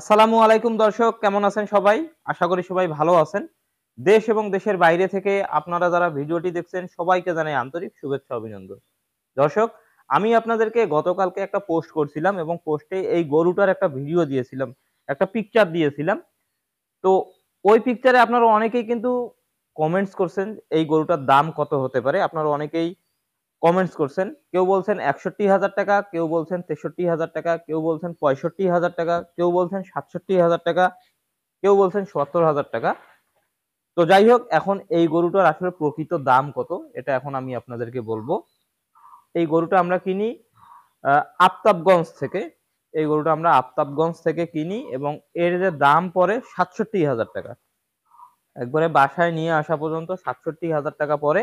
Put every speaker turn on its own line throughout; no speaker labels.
আসসালামু আলাইকুম দর্শক কেমন আছেন সবাই আশা করি সবাই ভালো আছেন দেশ এবং দেশের বাইরে থেকে আপনারা যারা ভিডিওটি দেখছেন সবাইকে জানাই আন্তরিক শুভেচ্ছা অভিনন্দন দর্শক আমি আপনাদেরকে গতকালকে একটা পোস্ট করছিলাম এবং পোস্টে এই গরুটার একটা ভিডিও দিয়েছিলাম একটা পিকচার দিয়েছিলাম তো ওই পিকচারে আপনারা অনেকেই কিন্তু কমেন্টস করছেন এই গরুটার দাম কত হতে পারে আপনারা অনেকেই কমেন্টস করছেন কেউ বলছেন একষট্টি হাজার টাকা কেউ বলছেন তেষট্টি হাজার টাকা কেউ বলছেন পঁয়ষট্টি হাজার টাকা কেউ বলছেন সাতষট্টি হাজার টাকা কেউ বলছেন সত্তর হাজার টাকা তো যাই হোক এখন এই গরুটার আসলে প্রকৃত দাম কত এটা এখন আমি আপনাদেরকে বলবো এই গরুটা আমরা কিনি আফতাবগঞ্জ থেকে এই গরুটা আমরা আফতাবগঞ্জ থেকে কিনি এবং এর যে দাম পড়ে সাতষট্টি হাজার টাকা একবারে বাসায় নিয়ে আসা পর্যন্ত সাতষট্টি হাজার টাকা পরে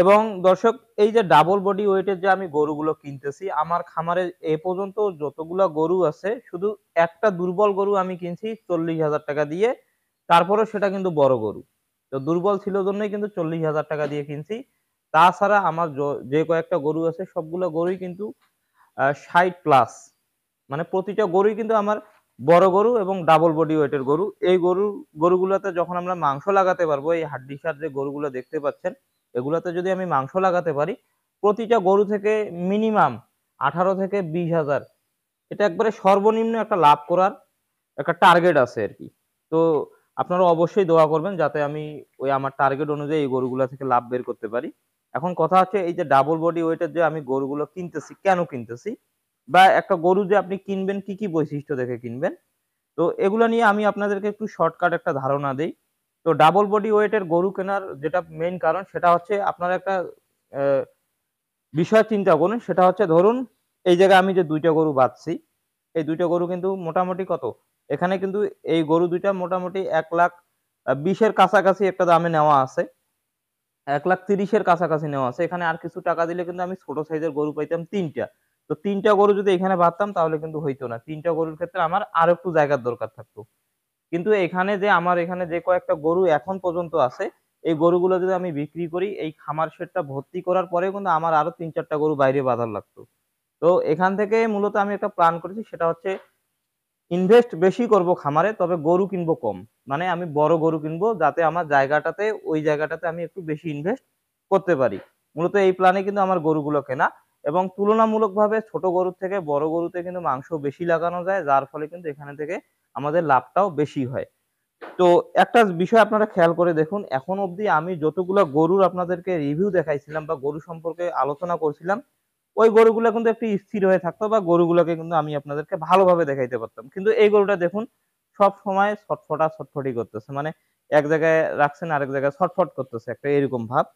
এবং দর্শক এই যে ডাবল বডি ওয়েটের যে আমি গরুগুলো কিনতেছি আমার খামারে এ পর্যন্ত যতগুলো গরু আছে শুধু একটা দুর্বল গরু আমি কিনছি চল্লিশ হাজার টাকা দিয়ে তারপরে সেটা কিন্তু বড় গরু তো দুর্বল ছিল জন্যই কিন্তু চল্লিশ হাজার টাকা দিয়ে কিনছি তাছাড়া আমার যে কয়েকটা গরু আছে সবগুলো গরুই কিন্তু ষাট প্লাস মানে প্রতিটা গরুই কিন্তু আমার বড় গরু এবং ডাবল বডি ওয়েটের গরু এই গরু গরুগুলোতে যখন আমরা মাংস লাগাতে পারবো এই হাড্ডিসার যে গরুগুলো দেখতে পাচ্ছেন এগুলাতে যদি আমি মাংস লাগাতে পারি প্রতিটা গরু থেকে মিনিমাম আঠারো থেকে বিশ হাজার এটা একবারে সর্বনিম্ন একটা লাভ করার একটা টার্গেট আছে আর কি তো আপনারা অবশ্যই দোয়া করবেন যাতে আমি ওই আমার টার্গেট অনুযায়ী এই গরুগুলো থেকে লাভ বের করতে পারি এখন কথা হচ্ছে এই যে ডাবল বডি ওয়েটের যে আমি গরুগুলো কিনতেছি কেন কিনতেছি বা একটা গরু যে আপনি কিনবেন কি কি বৈশিষ্ট্য দেখে কিনবেন তো এগুলো নিয়ে আমি আপনাদেরকে একটু শর্টকাট একটা ধারণা দিই তো ডাবল বডি ওয়েটের গরু কেনার যেটা মেইন কারণ সেটা হচ্ছে আপনার একটা বিষয় চিন্তা করুন সেটা হচ্ছে ধরুন এই জায়গায় আমি যে দুইটা গরু বাঁধছি এই দুইটা গরু কিন্তু মোটামুটি কত এখানে কিন্তু এই গরু দুইটা মোটামুটি এক লাখ বিশের কাছাকাছি একটা দামে নেওয়া আছে এক লাখ তিরিশের কাছাকাছি নেওয়া আছে এখানে আর কিছু টাকা দিলে কিন্তু আমি ছোট সাইজের গরু পাইতাম তিনটা তো তিনটা গরু যদি এখানে বাঁধতাম তাহলে কিন্তু হইতো না তিনটা গরুর ক্ষেত্রে আমার আর একটু জায়গার দরকার থাকতো কিন্তু এখানে যে আমার এখানে যে কয়েকটা গরু এখন পর্যন্ত আছে এই গরুগুলো যদি আমি বিক্রি করি এই খামার সেটটা ভর্তি করার পরে কিন্তু আমার আরো তিন চারটা গরু বাইরে বাজার লাগতো তো এখান থেকে মূলত আমি একটা প্ল্যান করেছি সেটা হচ্ছে ইনভেস্ট বেশি করব খামারে তবে গরু কিনবো কম মানে আমি বড় গরু কিনবো যাতে আমার জায়গাটাতে ওই জায়গাটাতে আমি একটু বেশি ইনভেস্ট করতে পারি মূলত এই প্ল্যানে কিন্তু আমার গরুগুলো কেনা এবং তুলনামূলকভাবে ছোট গরুর থেকে বড় গরুতে কিন্তু মাংস বেশি লাগানো যায় যার ফলে কিন্তু এখানে থেকে আমাদের লাভটাও বেশি হয় তো একটা বিষয় আপনারা খেয়াল করে দেখুন এখন অবধি আমি যতগুলো গরুর আপনাদেরকে রিভিউ দেখাইছিলাম বা গরু সম্পর্কে আলোচনা করছিলাম ওই গরুগুলো কিন্তু একটু স্থির হয়ে থাকতো বা গরুগুলোকে কিন্তু আমি আপনাদেরকে ভালোভাবে দেখাইতে পারতাম কিন্তু এই গরুটা দেখুন সব সময় ছটফটা ছটফটি করতেছে মানে এক জায়গায় রাখছেন আরেক জায়গায় ছটফট করতেছে একটা এরকম ভাব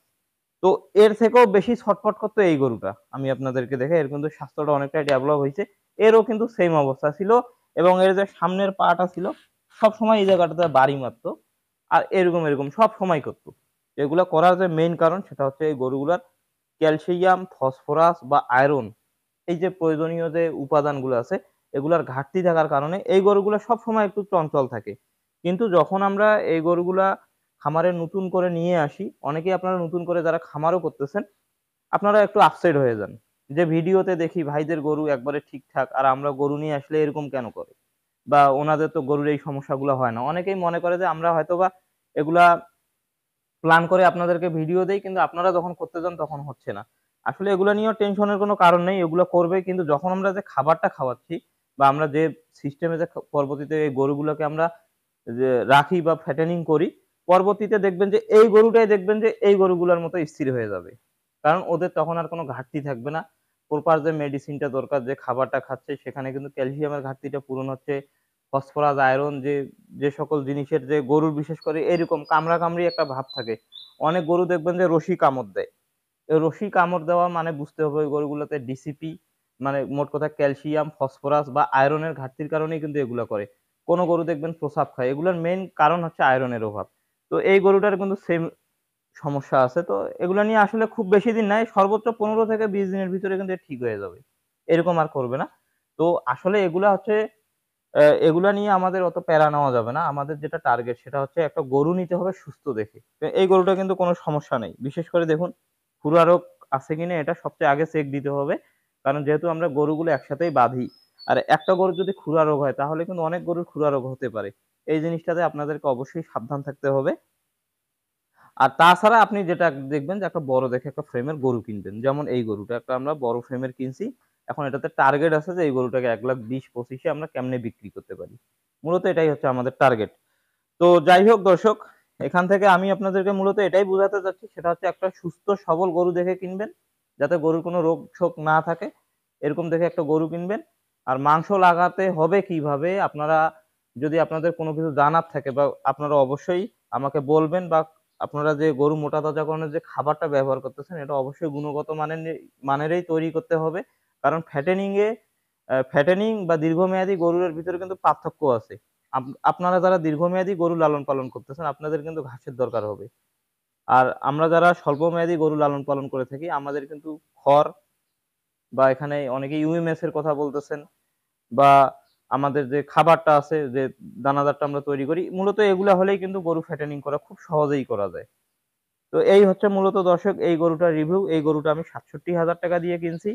তো এর থেকেও বেশি ছটফট করতো এই গরুটা আমি আপনাদেরকে দেখে এর কিন্তু স্বাস্থ্যটা অনেকটাই ডেভেলপ হয়েছে এরও কিন্তু সেম অবস্থা ছিল এবং এর যে সামনের পাটা ছিল সব সময় এই জায়গাটাতে বাড়ি মারতো আর এরকম এরকম সব সময় করতো এগুলো করার যে মেইন কারণ সেটা হচ্ছে এই গরুগুলার ক্যালসিয়াম ফসফরাস বা আয়রন এই যে প্রয়োজনীয় যে উপাদানগুলো আছে এগুলার ঘাটতি থাকার কারণে এই গরুগুলো সব সময় একটু চঞ্চল থাকে কিন্তু যখন আমরা এই গরুগুলা খামারে নতুন করে নিয়ে আসি অনেকেই আপনারা নতুন করে যারা খামারও করতেছেন আপনারা একটু আপসাইড হয়ে যান যে ভিডিওতে দেখি ভাইদের গরু একবারে ঠিকঠাক আর আমরা গরু নিয়ে আসলে এরকম কেন করে বা ওনাদের তো গরুর এই সমস্যাগুলো হয় না অনেকেই মনে করে যে আমরা হয়তো বা এগুলা প্ল্যান করে আপনাদেরকে ভিডিও দেই কিন্তু আপনারা যখন করতে যান তখন হচ্ছে না আসলে এগুলো নিয়েও টেনশনের কোনো কারণ নেই এগুলো করবে কিন্তু যখন আমরা যে খাবারটা খাওয়াচ্ছি বা আমরা যে সিস্টেমে যে পরবর্তীতে এই গরুগুলোকে আমরা যে রাখি বা ফ্যাটেনিং করি পরবর্তীতে দেখবেন যে এই গরুটাই দেখবেন যে এই গরুগুলোর মতো স্থির হয়ে যাবে কারণ ওদের তখন আর কোনো ঘাটতি থাকবে না প্রপার যে মেডিসিনটা দরকার যে খাবারটা খাচ্ছে সেখানে কিন্তু ক্যালসিয়ামের ঘাটতিটা পূরণ হচ্ছে ফসফরাস আয়রন যে যে সকল জিনিসের যে গরুর বিশেষ করে এরকম কামড়া কামড়ি একটা ভাব থাকে অনেক গরু দেখবেন যে রশি কামড় দেয় এই রশি কামড় দেওয়া মানে বুঝতে হবে ওই গরুগুলোতে ডিসিপি মানে মোট কথা ক্যালসিয়াম ফসফরাস বা আয়রনের ঘাটতির কারণেই কিন্তু এগুলো করে কোনো গরু দেখবেন প্রসাব খায় এগুলোর মেইন কারণ হচ্ছে আয়রনের অভাব তো এই গরুটার কিন্তু সেম সমস্যা আছে তো এগুলো নিয়ে আসলে খুব বেশি দিন নাই সর্বোচ্চ পনেরো থেকে বিশ দিনের ভিতরে কিন্তু ঠিক হয়ে যাবে এরকম আর করবে না তো আসলে এগুলা হচ্ছে এগুলা নিয়ে আমাদের অত প্যারা নেওয়া যাবে না আমাদের যেটা টার্গেট সেটা হচ্ছে একটা গরু নিতে হবে সুস্থ দেখে এই গরুটা কিন্তু কোনো সমস্যা নেই বিশেষ করে দেখুন খুরা রোগ আছে কিনা এটা সবচেয়ে আগে চেক দিতে হবে কারণ যেহেতু আমরা গরুগুলো একসাথেই বাঁধি আর একটা গরু যদি খুরা রোগ হয় তাহলে কিন্তু অনেক গরুর খুরা রোগ হতে পারে এই জিনিসটাতে আপনাদেরকে অবশ্যই সাবধান থাকতে হবে আর তাছাড়া আপনি যেটা দেখবেন যে একটা বড় দেখে একটা ফ্রেমের গরু কিনবেন যেমন এই গরুটা একটা আমরা বড় ফ্রেমের কিনছি এখন এটাতে টার্গেট আছে যে এই গরুটাকে এক লাখ বিশ পঁচিশে আমরা কেমনে বিক্রি করতে পারি মূলত এটাই হচ্ছে আমাদের টার্গেট তো যাই হোক দর্শক এখান থেকে আমি আপনাদেরকে মূলত এটাই বোঝাতে চাচ্ছি সেটা হচ্ছে একটা সুস্থ সবল গরু দেখে কিনবেন যাতে গরুর কোনো রোগ শোক না থাকে এরকম দেখে একটা গরু কিনবেন আর মাংস লাগাতে হবে কিভাবে আপনারা যদি আপনাদের কোনো কিছু জানার থাকে বা আপনারা অবশ্যই আমাকে বলবেন বা আপনারা যে গরু মোটা করানোর যে খাবারটা ব্যবহার করতেছেন এটা অবশ্যই গুণগত মানের মানেরই তৈরি করতে হবে কারণ ফ্যাটেনিংয়ে ফ্যাটেনিং বা দীর্ঘমেয়াদী গরুর ভিতরে কিন্তু পার্থক্য আছে আপনারা যারা দীর্ঘমেয়াদী গরু লালন পালন করতেছেন আপনাদের কিন্তু ঘাসের দরকার হবে আর আমরা যারা স্বল্পমেয়াদী গরু লালন পালন করে থাকি আমাদের কিন্তু খড় বা এখানে অনেকে ইউএমএস এর কথা বলতেছেন বা আমাদের যে খাবারটা আছে যে দানাদারটা আমরা তৈরি করি মূলত এগুলো হলেই কিন্তু গরু ফ্যাটেনিং করা খুব সহজেই করা যায় তো এই হচ্ছে মূলত দর্শক এই গরুটার রিভিউ এই গরুটা আমি সাতষট্টি হাজার টাকা দিয়ে কিনছি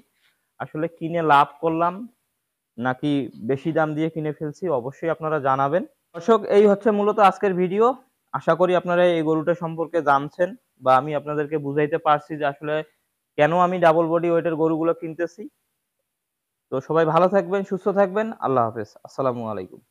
আসলে কিনে লাভ করলাম নাকি বেশি দাম দিয়ে কিনে ফেলছি অবশ্যই আপনারা জানাবেন দর্শক এই হচ্ছে মূলত আজকের ভিডিও আশা করি আপনারা এই গরুটা সম্পর্কে জানছেন বা আমি আপনাদেরকে বুঝাইতে পারছি যে আসলে কেন আমি ডাবল বডি ওয়েটের গরুগুলো কিনতেছি তো সবাই ভালো থাকবেন সুস্থ থাকবেন আল্লাহ হাফেজ আসসালামু আলাইকুম